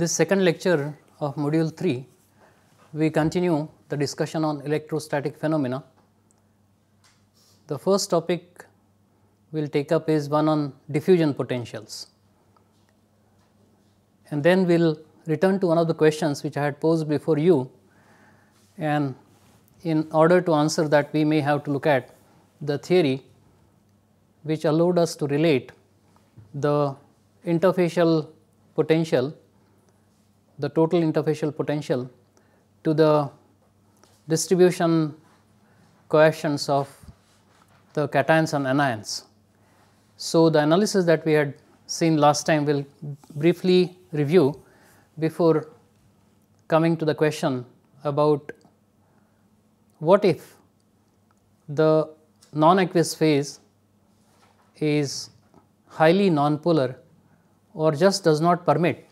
this second lecture of module 3, we continue the discussion on electrostatic phenomena. The first topic we will take up is one on diffusion potentials. And then we will return to one of the questions which I had posed before you and in order to answer that we may have to look at the theory which allowed us to relate the interfacial potential the total interfacial potential to the distribution coefficients of the cations and anions. So, the analysis that we had seen last time will briefly review before coming to the question about what if the non-aqueous phase is highly nonpolar or just does not permit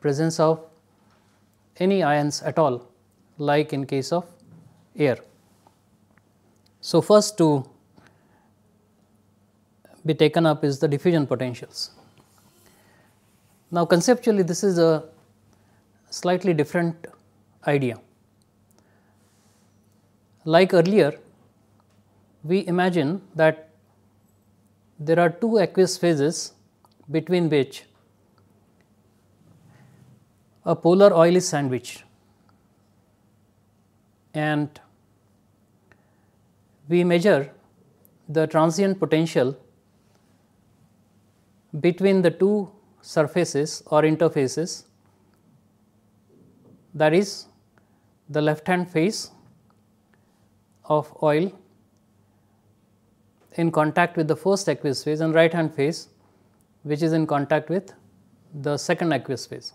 presence of any ions at all like in case of air. So, first to be taken up is the diffusion potentials. Now, conceptually this is a slightly different idea. Like earlier, we imagine that there are two aqueous phases between which a polar oily sandwich and we measure the transient potential between the two surfaces or interfaces that is the left hand face of oil in contact with the first aqueous phase and right hand face which is in contact with the second aqueous phase.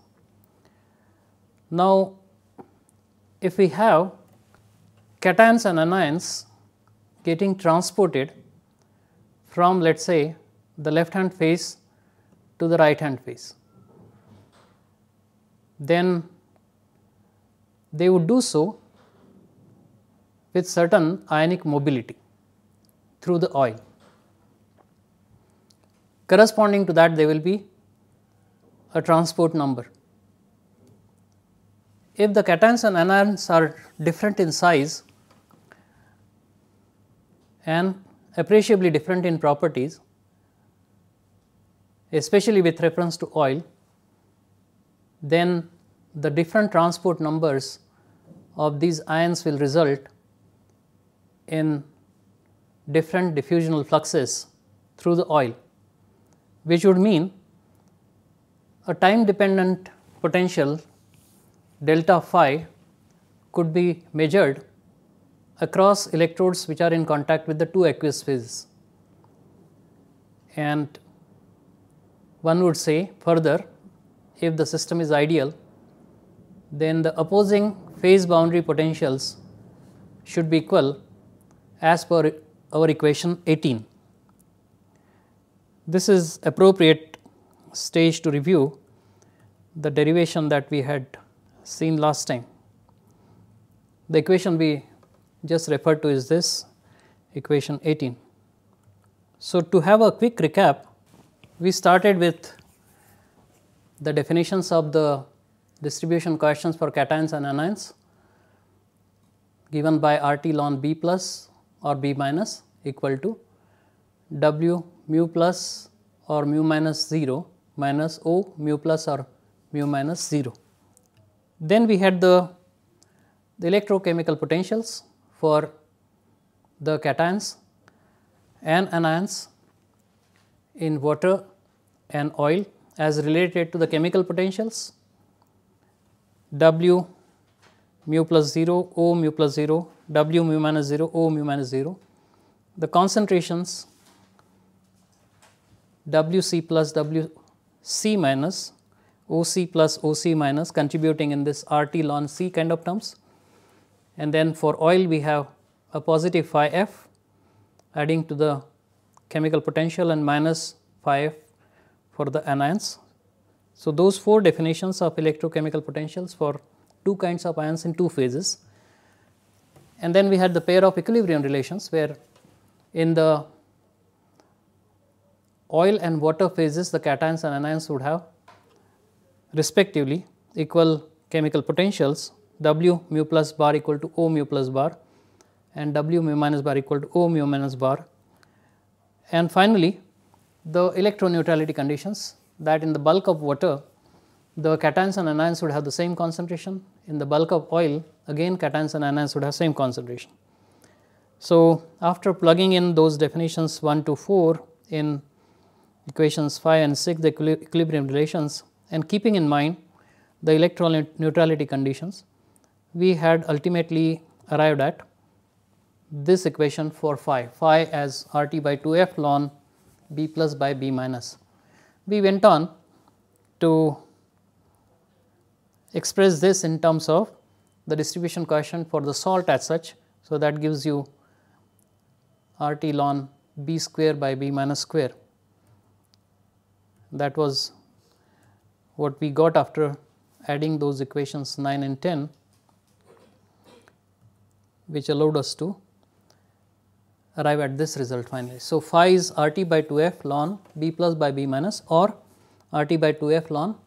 Now, if we have cations and anions getting transported from let us say the left hand face to the right hand face, then they would do so with certain ionic mobility through the oil. Corresponding to that there will be a transport number if the cations and anions are different in size and appreciably different in properties, especially with reference to oil, then the different transport numbers of these ions will result in different diffusional fluxes through the oil, which would mean a time dependent potential delta phi could be measured across electrodes which are in contact with the two aqueous phases. And one would say further if the system is ideal then the opposing phase boundary potentials should be equal as per our equation 18. This is appropriate stage to review the derivation that we had seen last time. The equation we just referred to is this equation 18. So, to have a quick recap, we started with the definitions of the distribution coefficients for cations and anions given by RT ln B plus or B minus equal to W mu plus or mu minus 0 minus O mu plus or mu minus 0. Then we had the, the electrochemical potentials for the cations and anions in water and oil as related to the chemical potentials W mu plus 0, O mu plus 0, W mu minus 0, O mu minus 0. The concentrations W c plus W c minus OC plus OC minus contributing in this RT ln C kind of terms. And then for oil we have a positive phi f adding to the chemical potential and minus phi f for the anions. So, those four definitions of electrochemical potentials for two kinds of ions in two phases. And then we had the pair of equilibrium relations where in the oil and water phases the cations and anions would have respectively equal chemical potentials W mu plus bar equal to O mu plus bar and W mu minus bar equal to O mu minus bar. And finally, the neutrality conditions that in the bulk of water the cations and anions would have the same concentration in the bulk of oil again cations and anions would have same concentration. So, after plugging in those definitions 1 to 4 in equations 5 and 6 the equilibrium relations and keeping in mind the electron neutrality conditions, we had ultimately arrived at this equation for phi, phi as RT by 2 f ln B plus by B minus. We went on to express this in terms of the distribution coefficient for the salt as such. So, that gives you RT ln B square by B minus square that was what we got after adding those equations 9 and 10 which allowed us to arrive at this result finally. So, phi is R t by 2 f ln b plus by b minus or R t by 2 f ln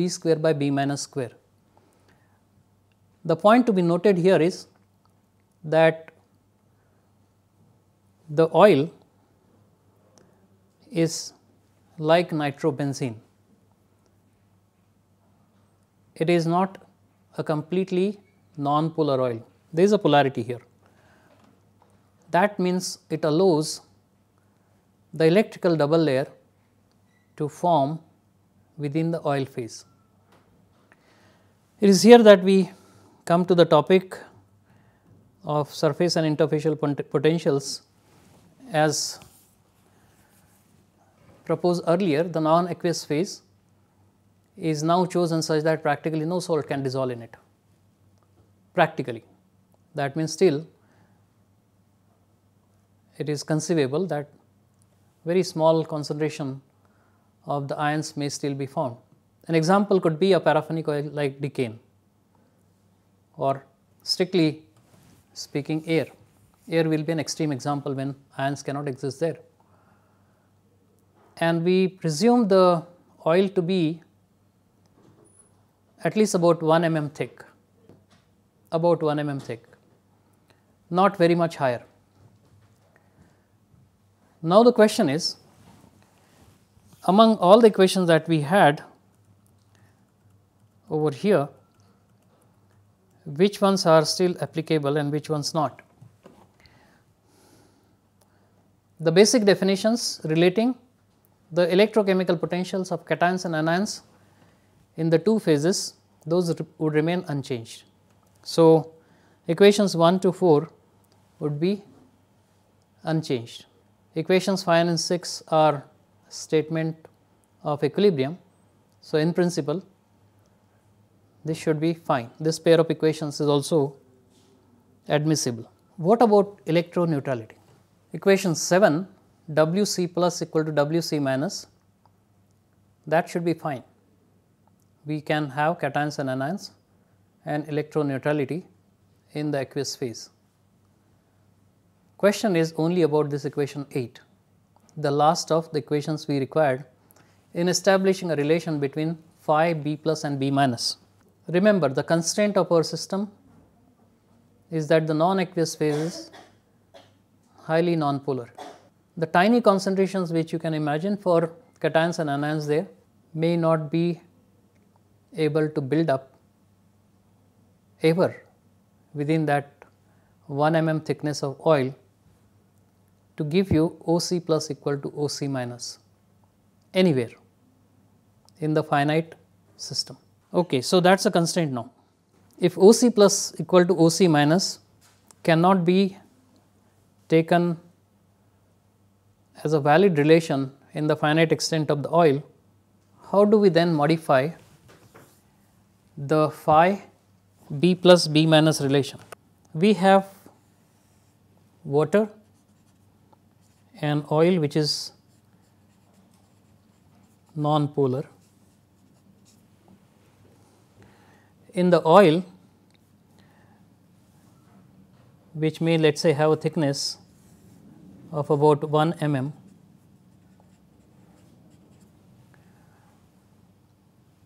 b square by b minus square. The point to be noted here is that the oil is like nitrobenzene it is not a completely non-polar oil. There is a polarity here. That means it allows the electrical double layer to form within the oil phase. It is here that we come to the topic of surface and interfacial potentials as proposed earlier the non-aqueous phase is now chosen such that practically no salt can dissolve in it practically. That means, still it is conceivable that very small concentration of the ions may still be found. An example could be a paraffinic oil like decane or strictly speaking air. Air will be an extreme example when ions cannot exist there. And we presume the oil to be at least about 1 mm thick, about 1 mm thick, not very much higher. Now the question is, among all the equations that we had over here, which ones are still applicable and which ones not? The basic definitions relating the electrochemical potentials of cations and anions in the two phases those would remain unchanged. So, equations 1 to 4 would be unchanged. Equations 5 and 6 are statement of equilibrium. So, in principle this should be fine. This pair of equations is also admissible. What about electro neutrality? Equation 7 W c plus equal to W c minus that should be fine we can have cations and anions and electron neutrality in the aqueous phase. Question is only about this equation 8, the last of the equations we required in establishing a relation between phi b plus and b minus. Remember the constraint of our system is that the non-aqueous phase is highly non-polar. The tiny concentrations which you can imagine for cations and anions there may not be able to build up ever within that 1 mm thickness of oil to give you OC plus equal to OC minus anywhere in the finite system. Okay, so that is a constraint now. If OC plus equal to OC minus cannot be taken as a valid relation in the finite extent of the oil, how do we then modify the phi b plus b minus relation. We have water and oil which is non-polar. In the oil which may let us say have a thickness of about 1 mm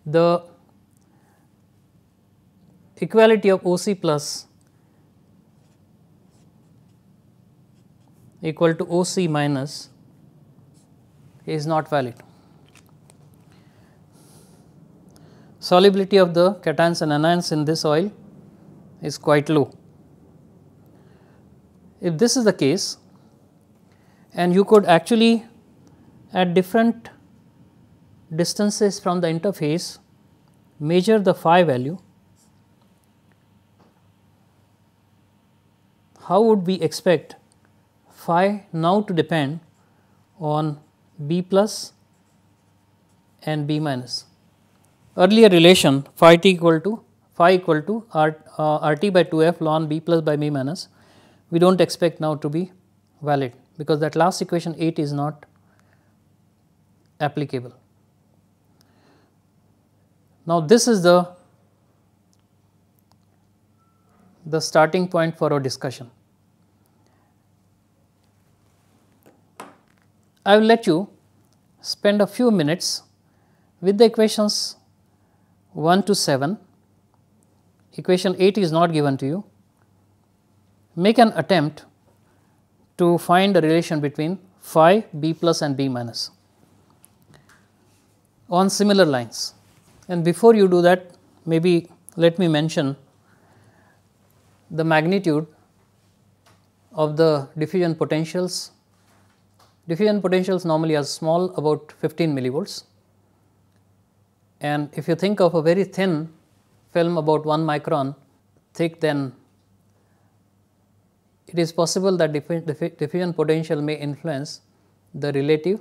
the equality of OC plus equal to OC minus is not valid. Solubility of the cations and anions in this oil is quite low. If this is the case and you could actually at different distances from the interface measure the phi value how would we expect phi now to depend on b plus and b minus. Earlier relation phi t equal to phi equal to r, uh, rt by 2f ln b plus by b minus we do not expect now to be valid because that last equation 8 is not applicable. Now, this is the the starting point for our discussion. I will let you spend a few minutes with the equations 1 to 7, equation 8 is not given to you. Make an attempt to find a relation between phi b plus and b minus on similar lines. And before you do that, maybe let me mention the magnitude of the diffusion potentials Diffusion potentials normally are small about 15 millivolts and if you think of a very thin film about 1 micron thick then it is possible that diffusion potential may influence the relative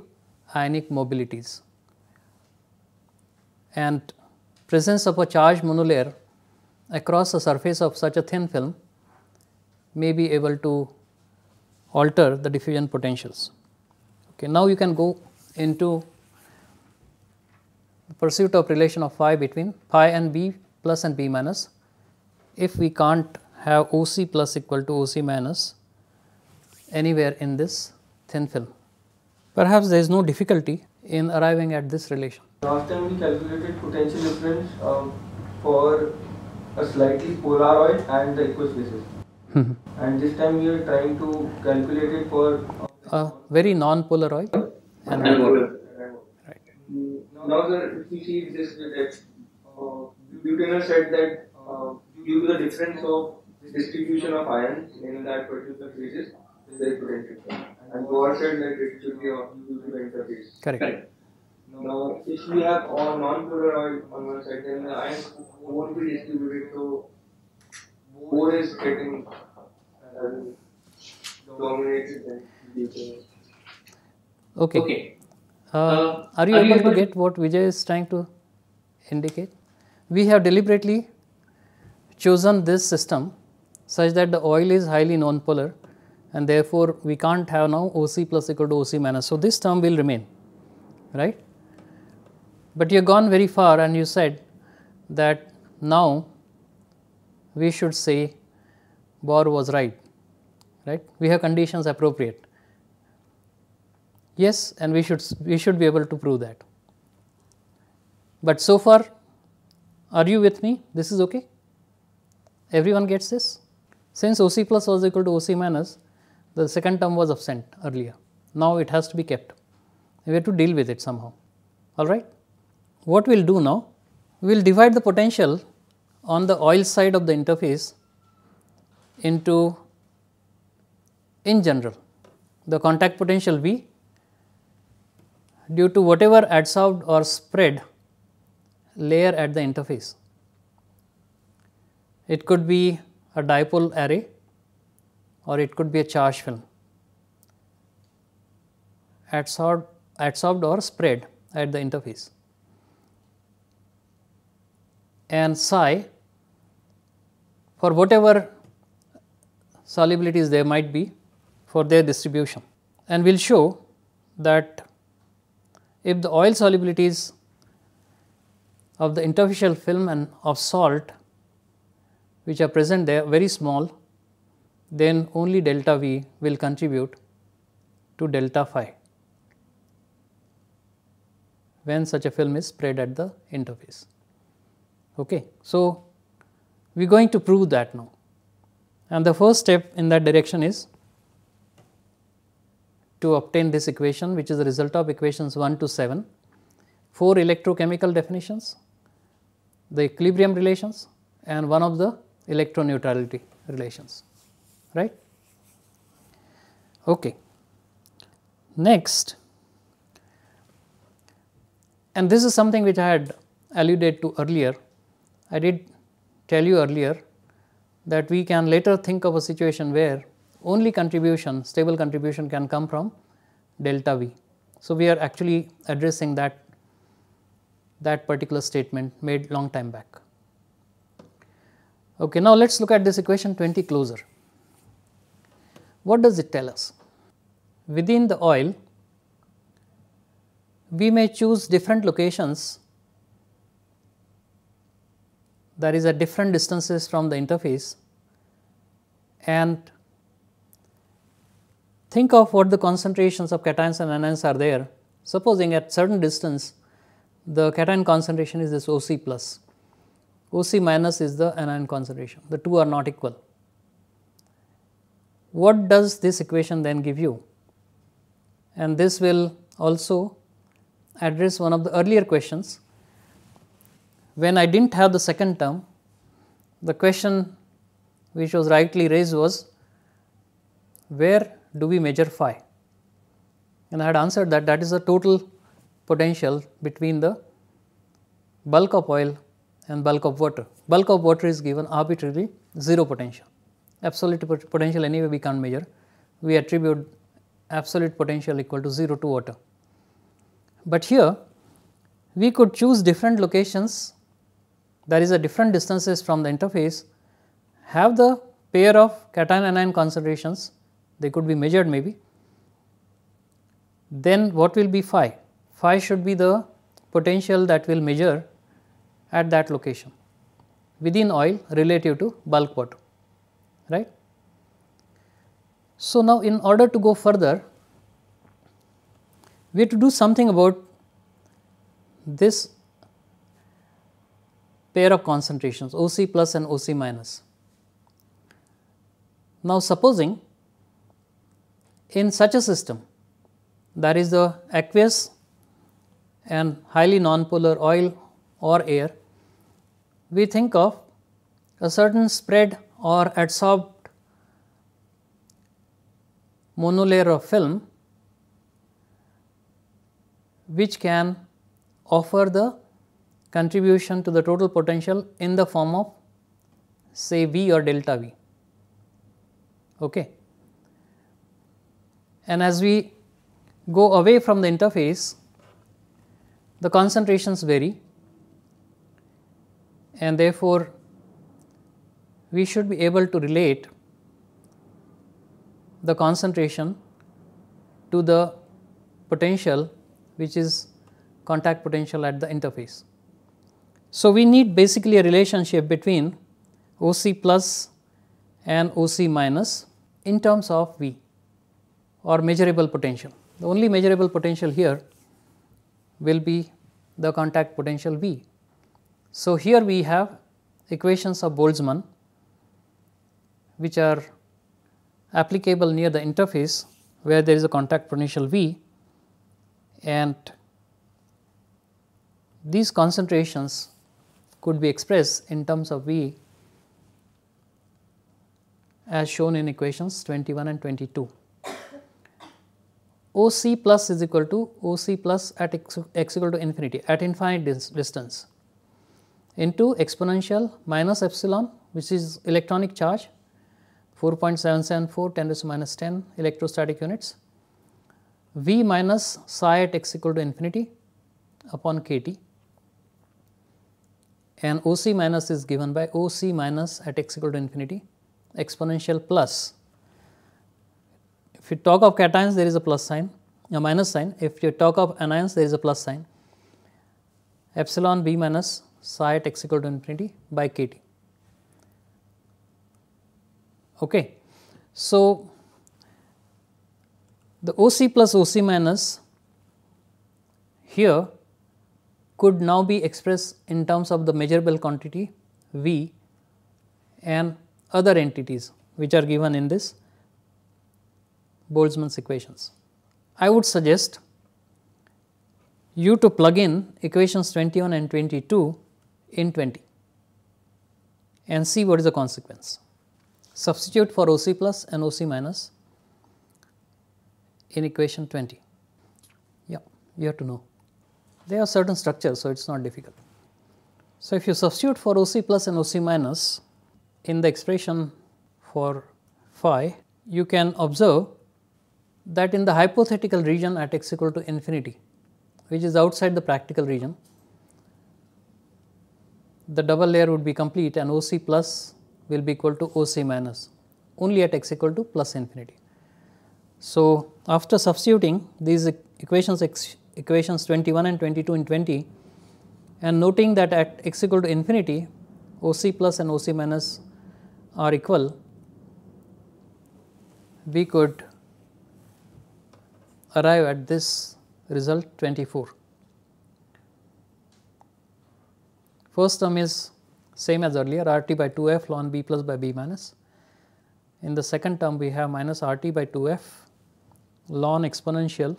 ionic mobilities. And presence of a charged monolayer across the surface of such a thin film may be able to alter the diffusion potentials. Okay, now you can go into pursuit of relation of phi between phi and b plus and b minus. If we can't have OC plus equal to OC minus anywhere in this thin film. Perhaps there is no difficulty in arriving at this relation. Last time we calculated potential difference um, for a slightly polaroid and the equisphesis. and this time we are trying to calculate it for uh, a very non-polaroid and polar Right. Now, the if you see this uh, said that uh, due to the difference of distribution of ions in that particular phases, they couldn't And Bohr said that it should be due to the interface. Correct. Correct. Now, if we have all non-polaroid on one side, then the ions won't be distributed. So, more is getting uh, dominated. Then. Okay. okay. Uh, uh, are you are able, you to, to get what Vijay is trying to indicate? We have deliberately chosen this system such that the oil is highly nonpolar and therefore we can't have now OC plus equal to OC minus. So, this term will remain, right. But you have gone very far and you said that now we should say Bohr was right, right. We have conditions appropriate. Yes, and we should we should be able to prove that. But so far, are you with me? This is okay. Everyone gets this. Since OC plus was equal to OC minus, the second term was absent earlier. Now it has to be kept. We have to deal with it somehow. All right. What we'll do now? We'll divide the potential on the oil side of the interface into in general the contact potential V due to whatever adsorbed or spread layer at the interface. It could be a dipole array or it could be a charge film adsorbed, adsorbed or spread at the interface. And psi for whatever solubilities there might be for their distribution. And we will show that if the oil solubilities of the interfacial film and of salt which are present there very small, then only delta V will contribute to delta phi when such a film is spread at the interface. Okay. So, we are going to prove that now and the first step in that direction is to obtain this equation which is the result of equations 1 to 7, 4 electrochemical definitions, the equilibrium relations and one of the electroneutrality relations, right. Okay. Next, and this is something which I had alluded to earlier, I did tell you earlier that we can later think of a situation where only contribution stable contribution can come from delta V. So, we are actually addressing that that particular statement made long time back. Okay, now let us look at this equation 20 closer. What does it tell us? Within the oil, we may choose different locations that is at different distances from the interface and think of what the concentrations of cations and anions are there. Supposing at certain distance the cation concentration is this OC plus, OC minus is the anion concentration, the two are not equal. What does this equation then give you? And this will also address one of the earlier questions. When I did not have the second term, the question which was rightly raised was where do we measure phi? And I had answered that that is the total potential between the bulk of oil and bulk of water. Bulk of water is given arbitrarily 0 potential. Absolute potential anyway we can't measure. We attribute absolute potential equal to 0 to water. But here we could choose different locations that is a different distances from the interface have the pair of cation anion concentrations they could be measured maybe, then what will be phi? Phi should be the potential that will measure at that location within oil relative to bulk water, right. So, now in order to go further, we have to do something about this pair of concentrations OC plus and OC minus. Now, supposing in such a system, that is the aqueous and highly nonpolar oil or air, we think of a certain spread or adsorbed monolayer of film which can offer the contribution to the total potential in the form of say V or delta V. Okay and as we go away from the interface, the concentrations vary and therefore, we should be able to relate the concentration to the potential which is contact potential at the interface. So, we need basically a relationship between OC plus and OC minus in terms of V or measurable potential. The only measurable potential here will be the contact potential V. So, here we have equations of Boltzmann which are applicable near the interface where there is a contact potential V and these concentrations could be expressed in terms of V as shown in equations 21 and 22. OC plus is equal to OC plus at x, x equal to infinity at infinite dis distance into exponential minus epsilon which is electronic charge 4.774 10 to minus 10 electrostatic units V minus psi at x equal to infinity upon kT and OC minus is given by OC minus at x equal to infinity exponential plus if you talk of cations, there is a plus sign, a minus sign. If you talk of anions, there is a plus sign. Epsilon b minus psi at x equal to infinity by kT. Okay. So, the OC plus OC minus here could now be expressed in terms of the measurable quantity V and other entities which are given in this Boltzmann's equations. I would suggest you to plug in equations 21 and 22 in 20 and see what is the consequence. Substitute for OC plus and OC minus in equation 20. Yeah, you have to know. They are certain structures, so it is not difficult. So, if you substitute for OC plus and OC minus in the expression for phi, you can observe that in the hypothetical region at x equal to infinity, which is outside the practical region, the double layer would be complete and OC plus will be equal to OC minus only at x equal to plus infinity. So, after substituting these equations equations 21 and 22 in 20 and noting that at x equal to infinity OC plus and OC minus are equal, we could arrive at this result 24. First term is same as earlier RT by 2F ln B plus by B minus. In the second term we have minus RT by 2F ln exponential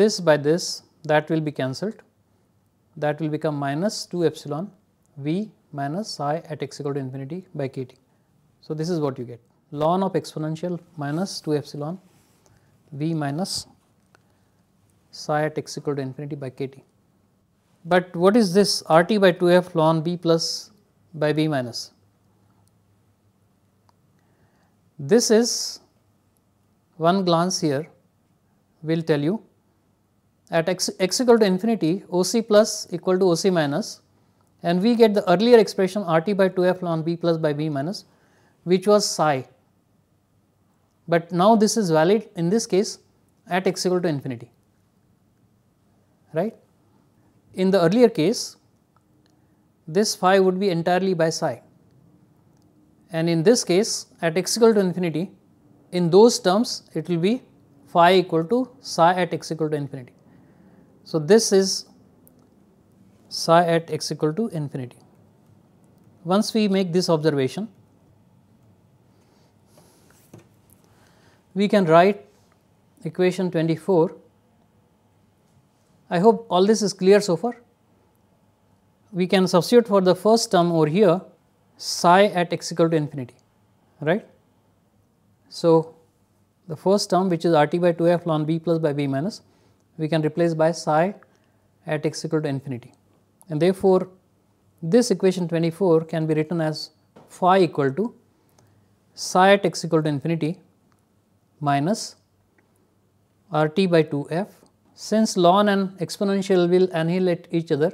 this by this that will be cancelled that will become minus 2 epsilon V minus i at x equal to infinity by kT. So, this is what you get ln of exponential minus 2 epsilon V minus psi at x equal to infinity by kT. But what is this RT by 2f ln b plus by b minus? This is one glance here will tell you at x, x equal to infinity OC plus equal to OC minus and we get the earlier expression RT by 2f ln b plus by b minus which was psi. But now this is valid in this case at x equal to infinity right. In the earlier case, this phi would be entirely by psi and in this case at x equal to infinity, in those terms it will be phi equal to psi at x equal to infinity. So, this is psi at x equal to infinity. Once we make this observation, we can write equation 24 I hope all this is clear so far. We can substitute for the first term over here psi at x equal to infinity, right. So, the first term which is r t by 2 f ln b plus by b minus, we can replace by psi at x equal to infinity. And therefore, this equation 24 can be written as phi equal to psi at x equal to infinity minus r t by 2 f since ln and exponential will annihilate each other,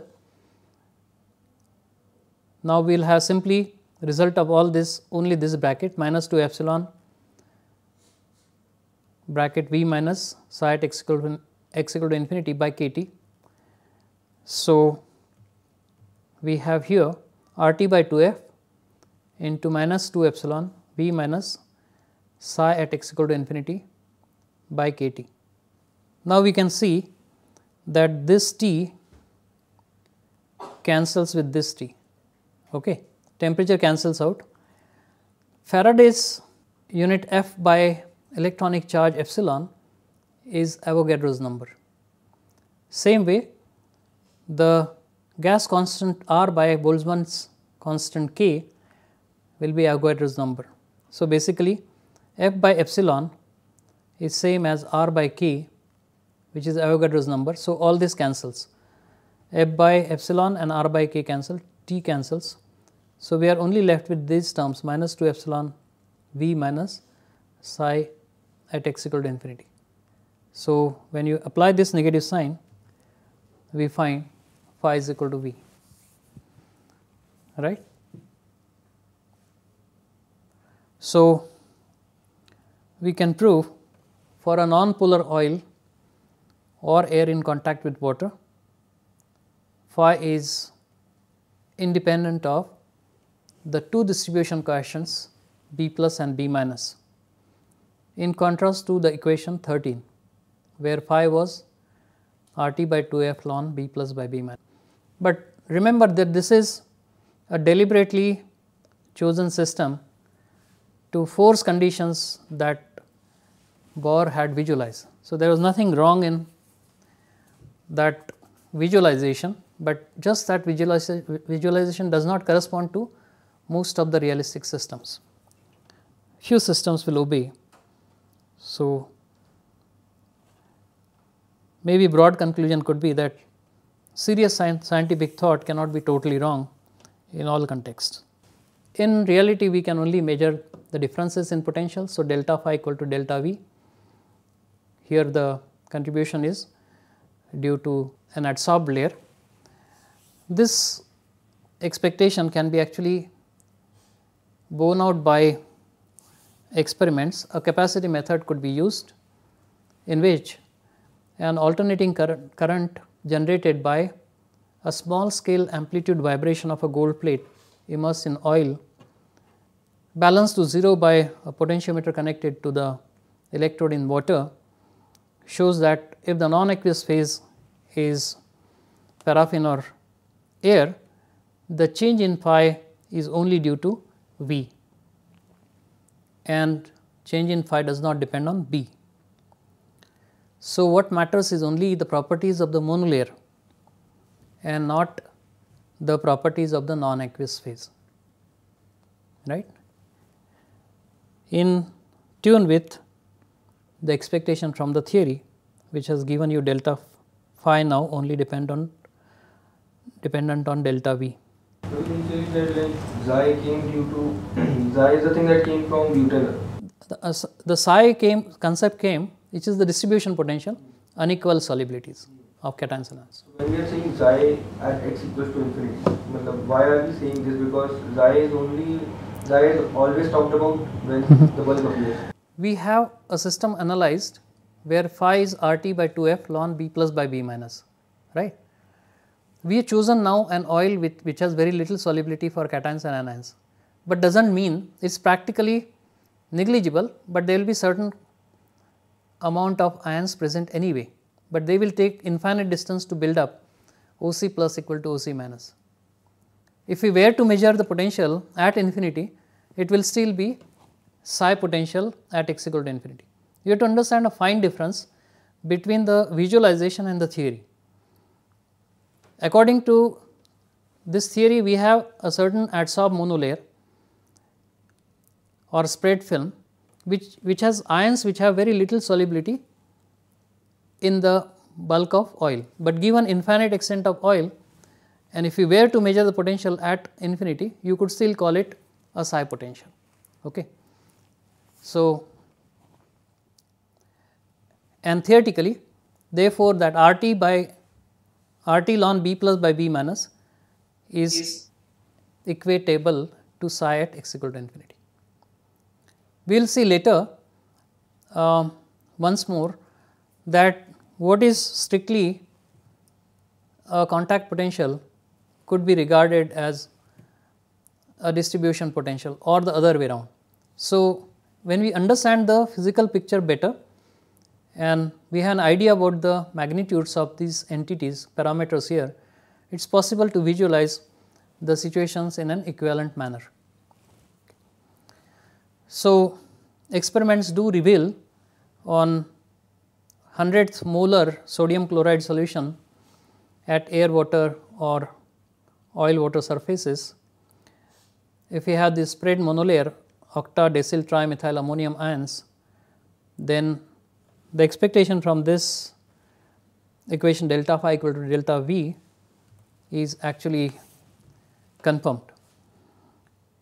now we will have simply result of all this only this bracket minus 2 epsilon bracket v minus psi at x equal, x equal to infinity by kt. So, we have here RT by 2F into minus 2 epsilon V minus psi at x equal to infinity by KT. Now we can see that this T cancels with this T, okay. temperature cancels out. Faraday's unit F by electronic charge epsilon is Avogadro's number. Same way, the gas constant R by Boltzmann's constant K will be Avogadro's number. So, basically F by epsilon is same as R by K which is Avogadro's number. So, all this cancels f by epsilon and r by k cancel t cancels. So, we are only left with these terms minus 2 epsilon v minus psi at x equal to infinity. So, when you apply this negative sign we find phi is equal to v right. So, we can prove for a non-polar oil or air in contact with water. Phi is independent of the two distribution coefficients b plus and b minus in contrast to the equation 13 where phi was RT by 2 epsilon b plus by b minus. But remember that this is a deliberately chosen system to force conditions that Bohr had visualized. So, there was nothing wrong in that visualization, but just that visualiza visualization does not correspond to most of the realistic systems. Few systems will obey. So, maybe broad conclusion could be that serious scientific thought cannot be totally wrong in all contexts. In reality, we can only measure the differences in potential. So, delta phi equal to delta V. Here the contribution is due to an adsorbed layer. This expectation can be actually borne out by experiments. A capacity method could be used in which an alternating current, current generated by a small scale amplitude vibration of a gold plate immersed in oil balanced to 0 by a potentiometer connected to the electrode in water shows that if the non-aqueous phase is paraffin or air, the change in phi is only due to V and change in phi does not depend on B. So, what matters is only the properties of the monolayer and not the properties of the non-aqueous phase, right. In tune with the expectation from the theory which has given you delta phi now only depend on dependent on delta v. So you say that like xi came due to xi is the thing that came from Buteyler. The, uh, the psi came concept came which is the distribution potential unequal solubilities of cation solenoids. When we are saying xi at x equals to infinity, why are we saying this because xi is only xi is always talked about when the bulk appears we have a system analyzed where phi is RT by 2F ln B plus by B minus, right. We have chosen now an oil with, which has very little solubility for cations and anions, but does not mean it is practically negligible, but there will be certain amount of ions present anyway, but they will take infinite distance to build up OC plus equal to OC minus. If we were to measure the potential at infinity, it will still be psi potential at x equal to infinity. You have to understand a fine difference between the visualization and the theory. According to this theory, we have a certain adsorb monolayer or spread film which, which has ions which have very little solubility in the bulk of oil, but given infinite extent of oil and if we were to measure the potential at infinity, you could still call it a psi potential. Okay. So, and theoretically therefore, that RT by RT ln B plus by B minus is yes. equatable to psi at x equal to infinity. We will see later uh, once more that what is strictly a contact potential could be regarded as a distribution potential or the other way around. So, when we understand the physical picture better and we have an idea about the magnitudes of these entities parameters here, it is possible to visualize the situations in an equivalent manner. So, experiments do reveal on 100th molar sodium chloride solution at air water or oil water surfaces. If we have this spread monolayer octadecyl trimethyl ammonium ions, then the expectation from this equation delta phi equal to delta V is actually confirmed.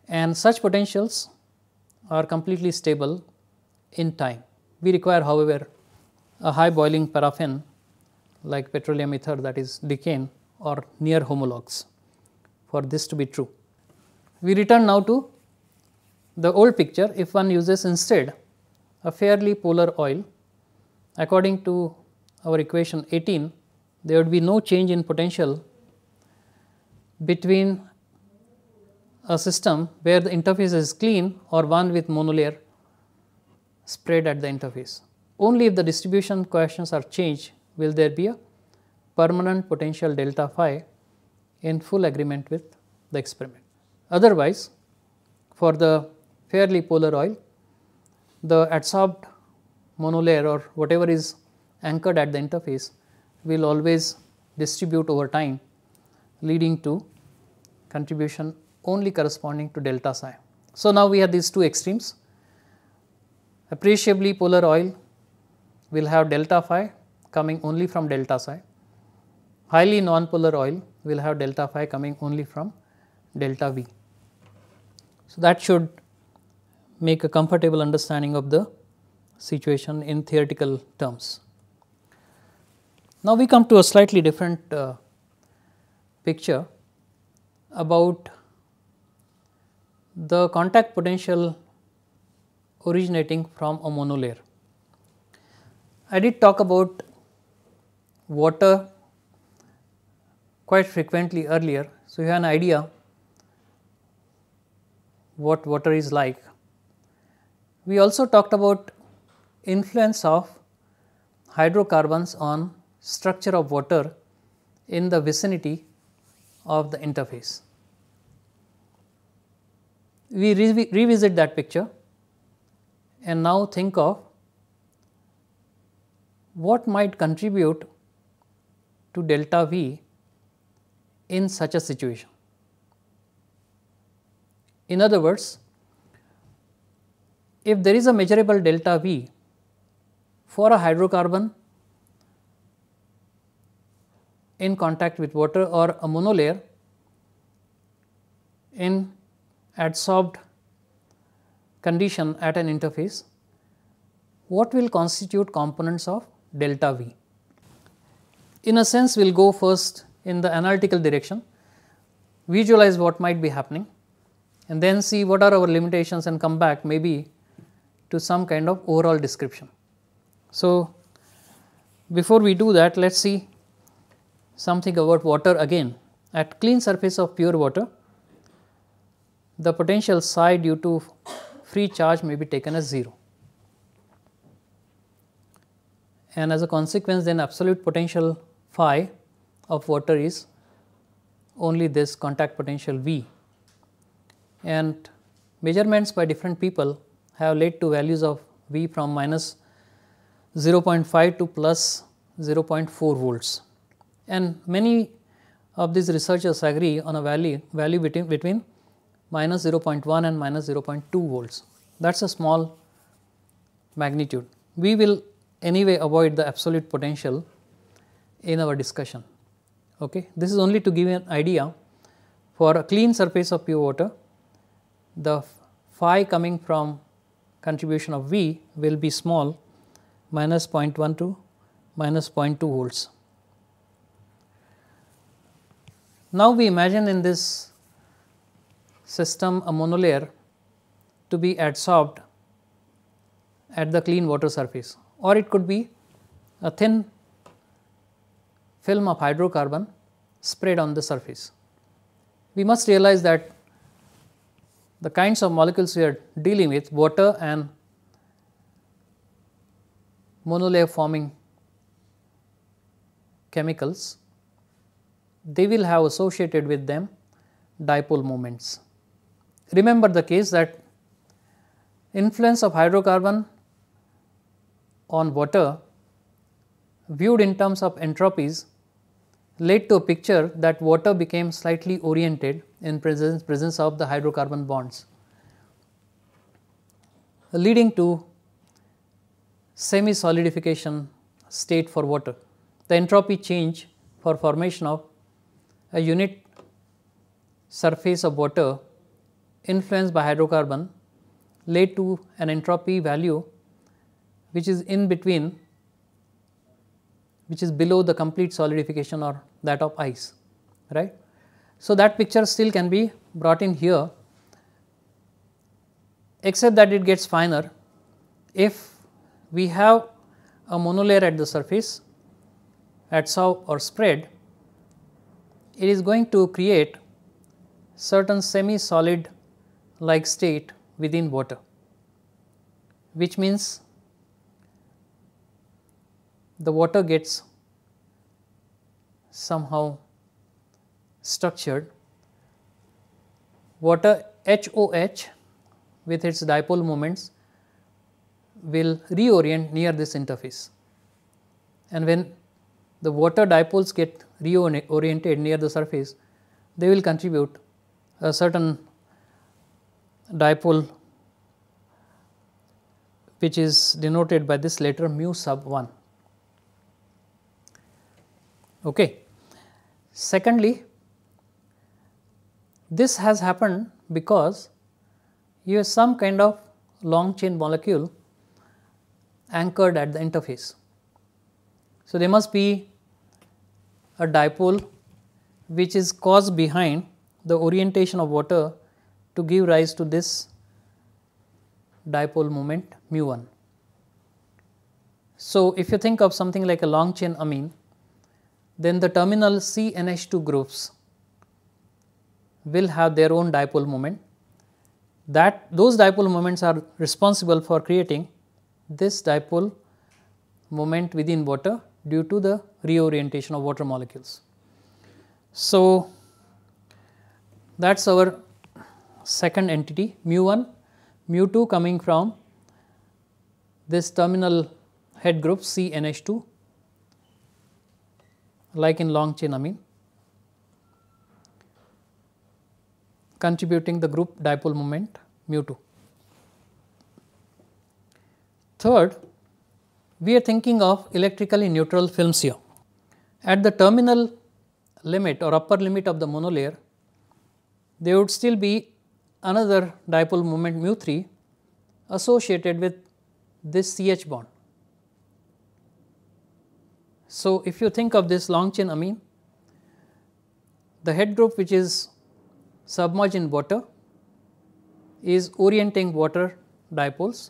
And such potentials are completely stable in time. We require however a high boiling paraffin like petroleum ether that is decane or near homologs for this to be true. We return now to the old picture if one uses instead a fairly polar oil according to our equation 18 there would be no change in potential between a system where the interface is clean or one with monolayer spread at the interface. Only if the distribution coefficients are changed will there be a permanent potential delta phi in full agreement with the experiment. Otherwise, for the fairly polar oil. The adsorbed monolayer or whatever is anchored at the interface will always distribute over time leading to contribution only corresponding to delta psi. So, now we have these two extremes appreciably polar oil will have delta phi coming only from delta psi highly non-polar oil will have delta phi coming only from delta v. So, that should make a comfortable understanding of the situation in theoretical terms. Now, we come to a slightly different uh, picture about the contact potential originating from a monolayer. I did talk about water quite frequently earlier. So, you have an idea what water is like we also talked about influence of hydrocarbons on structure of water in the vicinity of the interface. We re revisit that picture and now think of what might contribute to delta V in such a situation. In other words, if there is a measurable delta V for a hydrocarbon in contact with water or a monolayer in adsorbed condition at an interface, what will constitute components of delta V? In a sense, we will go first in the analytical direction, visualize what might be happening and then see what are our limitations and come back maybe to some kind of overall description. So, before we do that let us see something about water again. At clean surface of pure water the potential psi due to free charge may be taken as 0 and as a consequence then absolute potential phi of water is only this contact potential V and measurements by different people have led to values of V from minus 0.5 to plus 0.4 volts. And many of these researchers agree on a value, value between, between minus 0.1 and minus 0.2 volts. That is a small magnitude. We will anyway avoid the absolute potential in our discussion. Okay. This is only to give you an idea for a clean surface of pure water, the phi coming from contribution of V will be small 0.12, minus 0.2 volts. Now, we imagine in this system a monolayer to be adsorbed at the clean water surface or it could be a thin film of hydrocarbon spread on the surface. We must realize that the kinds of molecules we are dealing with water and monolayer forming chemicals, they will have associated with them dipole moments. Remember the case that influence of hydrocarbon on water viewed in terms of entropies led to a picture that water became slightly oriented in presence, presence of the hydrocarbon bonds, leading to semi-solidification state for water. The entropy change for formation of a unit surface of water influenced by hydrocarbon led to an entropy value which is in between which is below the complete solidification or that of ice, right. So, that picture still can be brought in here except that it gets finer if we have a monolayer at the surface at saw or spread, it is going to create certain semi solid like state within water, which means the water gets somehow structured. Water HOH with its dipole moments will reorient near this interface and when the water dipoles get reoriented near the surface they will contribute a certain dipole which is denoted by this letter mu sub 1 Okay. Secondly, this has happened because you have some kind of long chain molecule anchored at the interface. So, there must be a dipole which is caused behind the orientation of water to give rise to this dipole moment mu 1. So, if you think of something like a long chain amine then the terminal CNH2 groups will have their own dipole moment that those dipole moments are responsible for creating this dipole moment within water due to the reorientation of water molecules. So, that is our second entity mu 1, mu 2 coming from this terminal head group CNH2 like in long chain amine contributing the group dipole moment mu 2. Third, we are thinking of electrically neutral films here. At the terminal limit or upper limit of the monolayer, there would still be another dipole moment mu 3 associated with this CH bond. So, if you think of this long chain amine, the head group which is submerged in water is orienting water dipoles.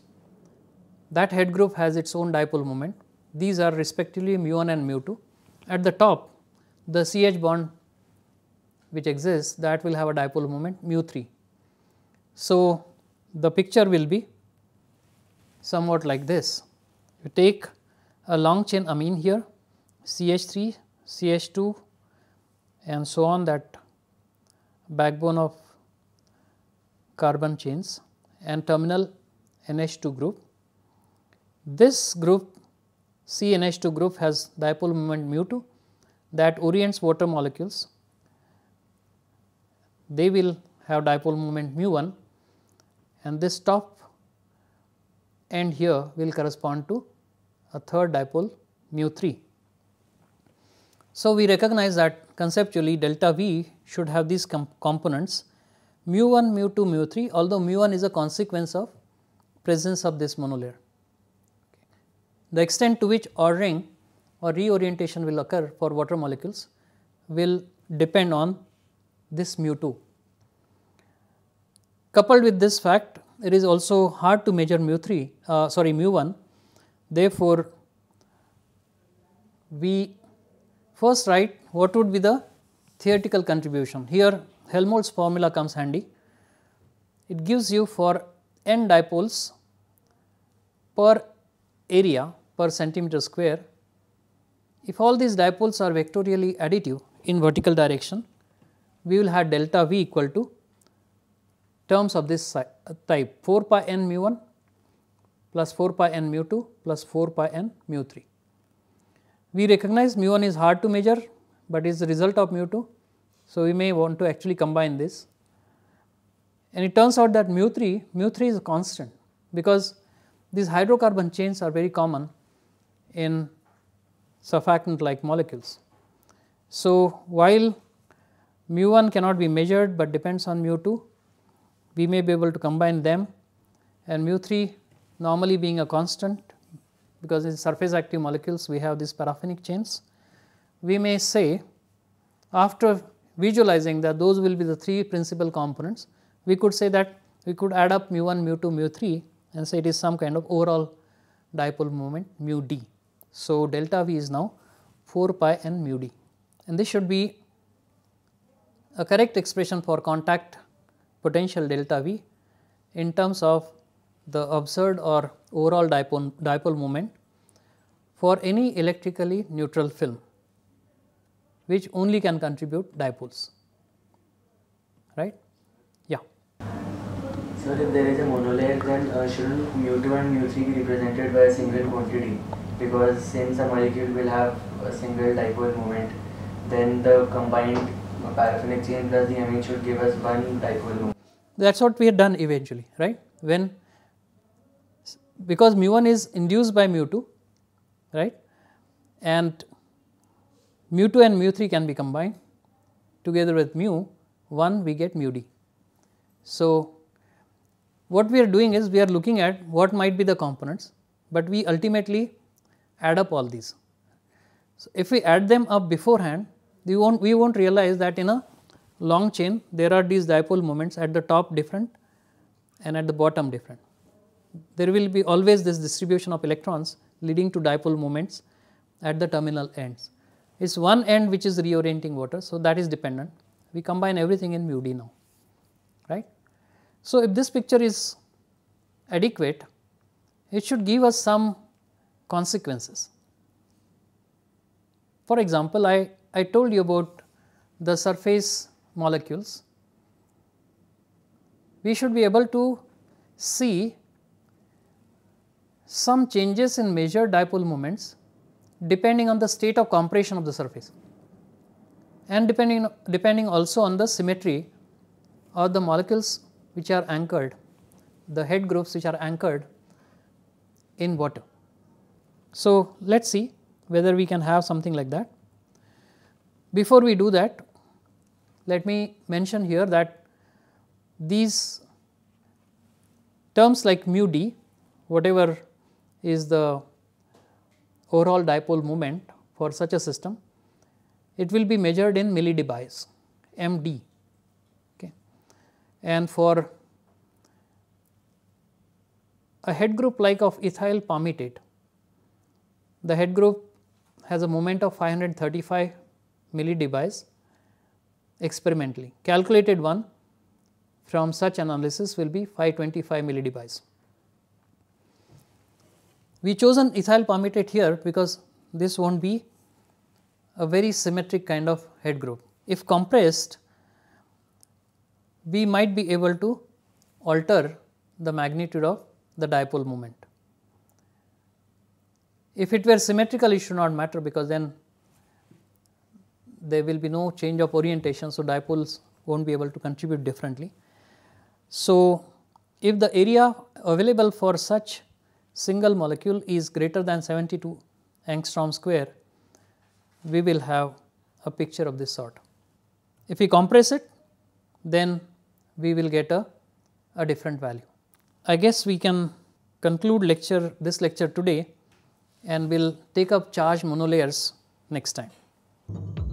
That head group has its own dipole moment. These are respectively mu 1 and mu 2. At the top, the CH bond which exists that will have a dipole moment mu 3. So, the picture will be somewhat like this. You take a long chain amine here CH3, CH2 and so on that backbone of carbon chains and terminal NH2 group. This group CNH2 group has dipole moment mu 2 that orients water molecules. They will have dipole moment mu 1 and this top end here will correspond to a third dipole mu 3. So, we recognize that conceptually delta V should have these comp components mu 1, mu 2, mu 3 although mu 1 is a consequence of presence of this monolayer. The extent to which ordering or reorientation will occur for water molecules will depend on this mu 2. Coupled with this fact, it is also hard to measure mu 3 uh, sorry mu 1 therefore, we First write what would be the theoretical contribution. Here Helmholtz formula comes handy. It gives you for n dipoles per area per centimeter square. If all these dipoles are vectorially additive in vertical direction, we will have delta V equal to terms of this type 4 pi n mu 1 plus 4 pi n mu 2 plus 4 pi n mu 3. We recognize mu 1 is hard to measure, but is the result of mu 2. So, we may want to actually combine this and it turns out that mu 3, mu 3 is a constant because these hydrocarbon chains are very common in surfactant like molecules. So, while mu 1 cannot be measured, but depends on mu 2, we may be able to combine them and mu 3 normally being a constant because in surface active molecules we have these paraffinic chains. We may say after visualizing that those will be the three principal components, we could say that we could add up mu 1, mu 2, mu 3 and say it is some kind of overall dipole moment mu d. So, delta v is now 4 pi n mu d and this should be a correct expression for contact potential delta v in terms of the observed or overall dipole, dipole moment for any electrically neutral film which only can contribute dipoles right yeah so if there is a monolayer then uh, shouldn't mu2 and mu3 be represented by a single quantity because since a molecule will have a single dipole moment then the combined paraffinic chain plus the amine should give us one dipole moment that's what we have done eventually right when because mu 1 is induced by mu 2 right and mu 2 and mu 3 can be combined together with mu 1 we get mu d. So, what we are doing is we are looking at what might be the components, but we ultimately add up all these. So, if we add them up beforehand we won't, we won't realize that in a long chain there are these dipole moments at the top different and at the bottom different there will be always this distribution of electrons leading to dipole moments at the terminal ends. It is one end which is reorienting water. So, that is dependent. We combine everything in mu d now, right. So, if this picture is adequate, it should give us some consequences. For example, I, I told you about the surface molecules. We should be able to see some changes in measured dipole moments depending on the state of compression of the surface and depending, depending also on the symmetry or the molecules which are anchored, the head groups which are anchored in water. So, let us see whether we can have something like that. Before we do that, let me mention here that these terms like mu d, whatever is the overall dipole moment for such a system. It will be measured in milliDebies MD okay. and for a head group like of ethyl palmitate, the head group has a moment of 535 milliDebies experimentally. Calculated one from such analysis will be 525 milliDebies. We chosen ethyl palmitate here because this will not be a very symmetric kind of head group. If compressed, we might be able to alter the magnitude of the dipole moment. If it were symmetrical, it should not matter because then there will be no change of orientation. So, dipoles will not be able to contribute differently. So, if the area available for such single molecule is greater than 72 angstrom square, we will have a picture of this sort. If we compress it, then we will get a, a different value. I guess we can conclude lecture this lecture today and we will take up charge monolayers next time.